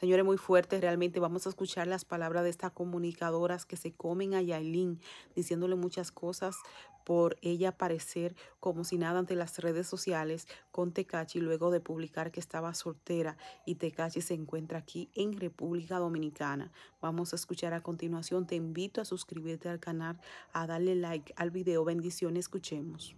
Señores, muy fuertes, realmente vamos a escuchar las palabras de estas comunicadoras que se comen a Yailin, diciéndole muchas cosas por ella aparecer como si nada ante las redes sociales con Tecachi luego de publicar que estaba soltera y Tecachi se encuentra aquí en República Dominicana. Vamos a escuchar a continuación. Te invito a suscribirte al canal, a darle like al video. Bendiciones, escuchemos.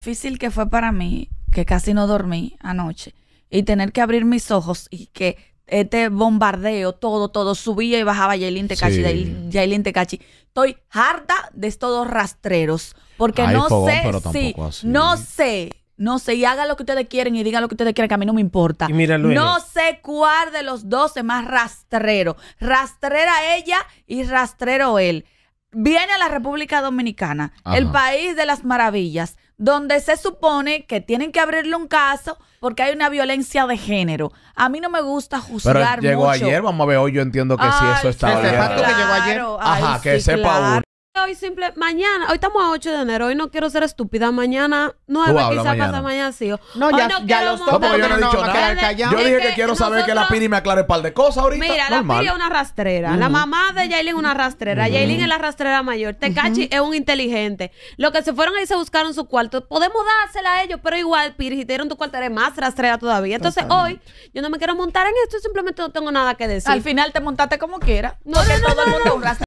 Difícil que fue para mí, que casi no dormí anoche, y tener que abrir mis ojos y que este bombardeo, todo, todo, subía y bajaba Yailin Tecachi, sí. Yailin Tecachi. Estoy harta de estos dos rastreros, porque no sé, no sé, no sé, y haga lo que ustedes quieren y digan lo que ustedes quieran, que a mí no me importa. no sé cuál de los dos es más rastrero. Rastrera ella y rastrero él. Viene a la República Dominicana, el país de las maravillas donde se supone que tienen que abrirle un caso porque hay una violencia de género. A mí no me gusta juzgar Pero llegó ayer, vamos a ver hoy, yo entiendo que sí, eso está sí, que llegó ayer. Ajá, que sepa uno hoy simple, mañana, hoy estamos a 8 de enero, hoy no quiero ser estúpida, mañana 9, quizás pasa mañana sí. No, ya, no ya los Yo no dije que, quiero saber que la Piri me aclare un par de cosas ahorita. Mira, Normal. la Piri es una rastrera. La mm. mamá de Jailin es una rastrera. Uh es la rastrera mayor. Tecachi es un inteligente. Los que se fueron ahí se buscaron su cuarto. Podemos dársela a ellos, pero igual, Piri, si te dieron tu cuarto, eres más rastrera todavía. Entonces, hoy, yo no me quiero montar en esto, simplemente no tengo nada que decir. Al final te montaste como quiera. No, no, no, no.